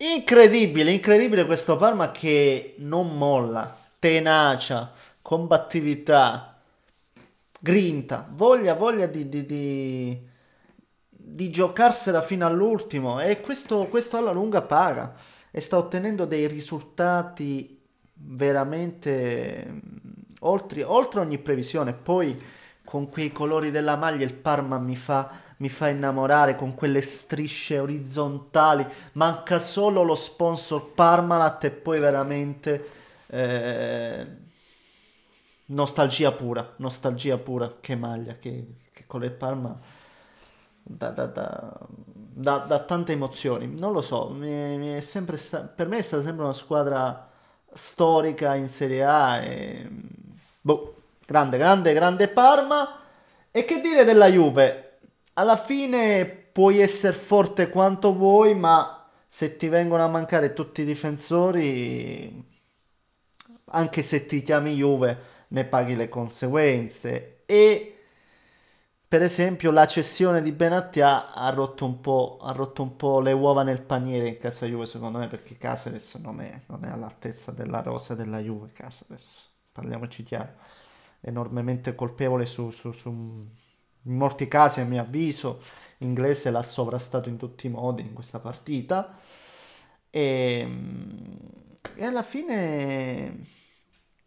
Incredibile, incredibile questo Parma che non molla, tenacia, combattività, grinta, voglia, voglia di, di, di, di giocarsela fino all'ultimo e questo, questo, alla lunga paga e sta ottenendo dei risultati veramente mm, oltre, oltre ogni previsione. Poi con quei colori della maglia il Parma mi fa mi fa innamorare con quelle strisce orizzontali. Manca solo lo sponsor Parmalat e poi veramente eh, nostalgia pura, nostalgia pura. Che maglia, che, che con le Parma da, da, da, da, tante emozioni. Non lo so, mi, mi sta, per me è stata sempre una squadra storica in Serie A. E, boh, grande, grande, grande Parma. E che dire della Juve? alla fine puoi essere forte quanto vuoi, ma se ti vengono a mancare tutti i difensori, anche se ti chiami Juve, ne paghi le conseguenze. E per esempio la cessione di Benatia ha rotto un po', rotto un po le uova nel paniere in casa Juve, secondo me, perché Casares non è, non è all'altezza della rosa della Juve, Casares, parliamoci chiaro, enormemente colpevole su, su, su in molti casi a mio avviso l'inglese l'ha sovrastato in tutti i modi in questa partita e, ehm, e alla fine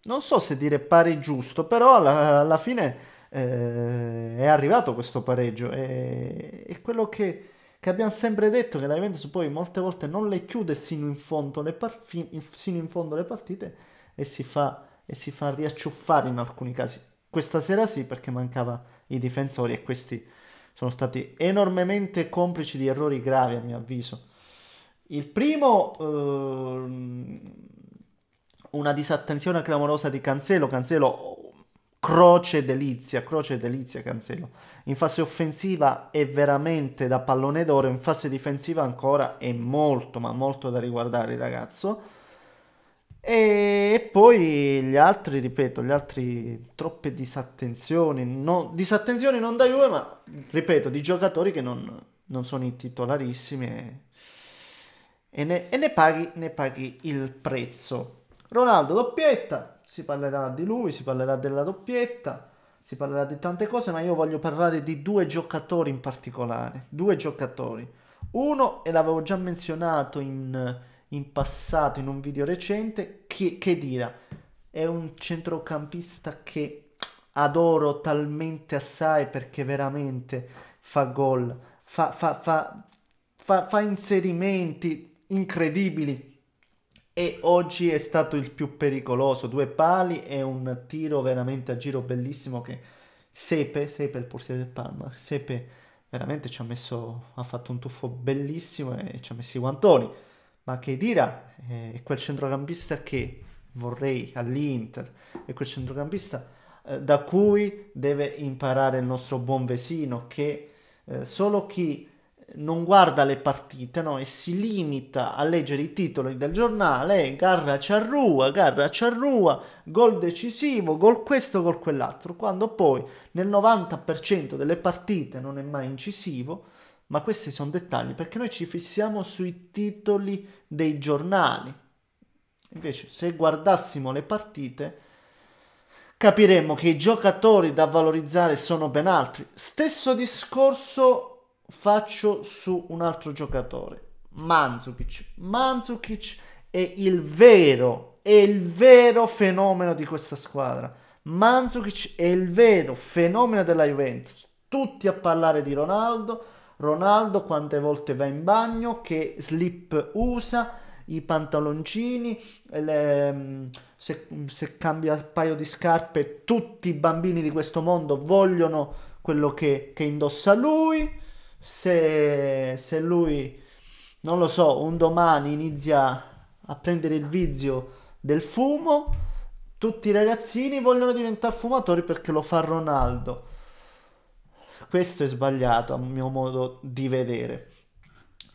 non so se dire pare giusto però alla, alla fine eh, è arrivato questo pareggio e, e quello che, che, abbiamo sempre detto che la Juventus poi molte volte non le chiude sino in fondo le, par- in, sino in fondo le partite e si fa, e si fa riacciuffare in alcuni casi questa sera sì perché mancava i difensori e questi sono stati enormemente complici di errori gravi a mio avviso. Il primo, ehm, una disattenzione clamorosa di Cancelo, Cancelo croce delizia, croce delizia Cancelo. In fase offensiva è veramente da pallone d'oro, in fase difensiva ancora è molto ma molto da riguardare il ragazzo e poi gli altri, ripeto, gli altri troppe disattenzioni, no, disattenzioni non da Juve, ma ripeto, di giocatori che non, non sono i titolarissimi e, e, ne, e ne, paghi, ne paghi il prezzo. Ronaldo, doppietta, si parlerà di lui, si parlerà della doppietta, si parlerà di tante cose, ma io voglio parlare di due giocatori in particolare, due giocatori. Uno, e l'avevo già menzionato in in passato in un video recente che, che Dira è un centrocampista che adoro talmente assai perché veramente fa gol, fa, fa, fa, fa inserimenti incredibili e oggi è stato il più pericoloso, due pali e un tiro veramente a giro bellissimo che Sepe, Sepe il portiere del Palma, Sepe veramente ci ha messo, ha fatto un tuffo bellissimo e ci ha messo i guantoni ma che Dira eh, è quel centrocampista che vorrei all'Inter, è quel centrocampista eh, da cui deve imparare il nostro buon vesino che eh, solo chi non guarda le partite no? e si limita a leggere i titoli del giornale, garra ciarrua, garra ciarrua, gol decisivo, gol questo, gol quell'altro, quando poi nel 90% delle partite non è mai incisivo ma questi sono dettagli perché noi ci fissiamo sui titoli dei giornali. Invece, se guardassimo le partite, capiremmo che i giocatori da valorizzare sono ben altri. Stesso discorso faccio su un altro giocatore, Manzukic. Manzukic è il vero, è il vero fenomeno di questa squadra. Manzukic è il vero fenomeno della Juventus. Tutti a parlare di Ronaldo, Ronaldo quante volte va in bagno, che slip usa, i pantaloncini, le, se, se, cambia paio di scarpe, tutti i bambini di questo mondo vogliono quello che, che indossa lui. Se, se, lui, non lo so, un domani inizia a prendere il vizio del fumo, tutti i ragazzini vogliono diventare fumatori perché lo fa Ronaldo. Questo è sbagliato a mio modo di vedere.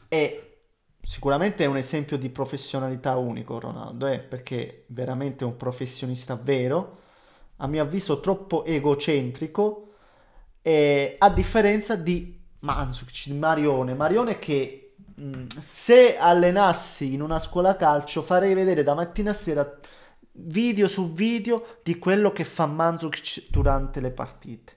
E sicuramente è un esempio di professionalità unico Ronaldo, eh, perché veramente è un professionista vero, a mio avviso troppo egocentrico, eh, a differenza di Mansuc, Marione. Marione che mm, se allenassi in una scuola calcio farei vedere da mattina a sera video su video di quello che fa Manzucci durante le partite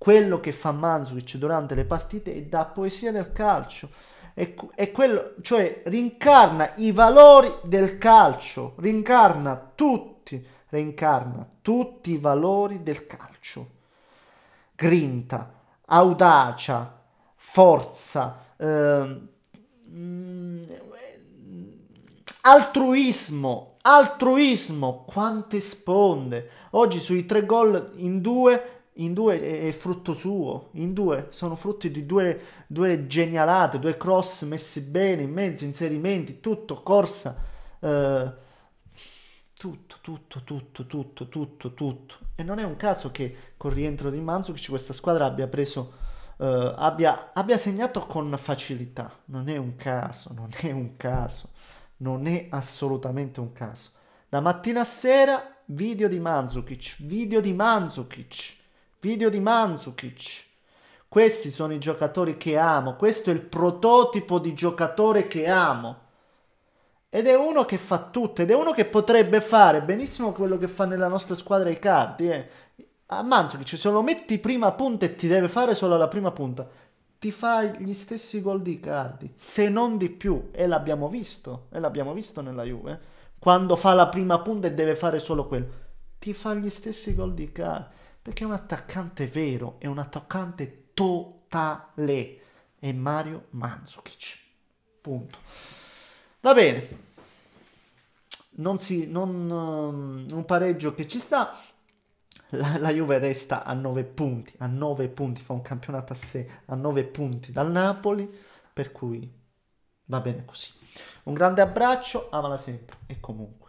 quello che fa Manzukic durante le partite è da poesia del calcio. È, è quello, cioè rincarna i valori del calcio, rincarna tutti, rincarna tutti i valori del calcio. Grinta, audacia, forza, eh, altruismo, altruismo, quante sponde. Oggi sui tre gol in due in due è frutto suo, in due sono frutti di due, due genialate, due cross messi bene in mezzo, inserimenti, tutto, corsa, eh, tutto, tutto, tutto, tutto, tutto, tutto. E non è un caso che col rientro di Manzucci questa squadra abbia preso... Eh, abbia, abbia segnato con facilità, non è un caso, non è un caso, non è assolutamente un caso. Da mattina a sera video di Manzukic, video di Manzukic video di Manzukic. Questi sono i giocatori che amo, questo è il prototipo di giocatore che amo. Ed è uno che fa tutto, ed è uno che potrebbe fare benissimo quello che fa nella nostra squadra i cardi. Eh. A Manzukic se lo metti prima punta e ti deve fare solo la prima punta, ti fa gli stessi gol di Cardi, se non di più, e l'abbiamo visto, e l'abbiamo visto nella Juve, eh. quando fa la prima punta e deve fare solo quello, ti fa gli stessi gol di Cardi perché è un attaccante vero, è un attaccante totale, è Mario Mandzukic, punto. Va bene, non, si, non ehm, un pareggio che ci sta, la, la, Juve resta a 9 punti, a 9 punti, fa un campionato a sé, a 9 punti dal Napoli, per cui va bene così. Un grande abbraccio, avala sempre e comunque.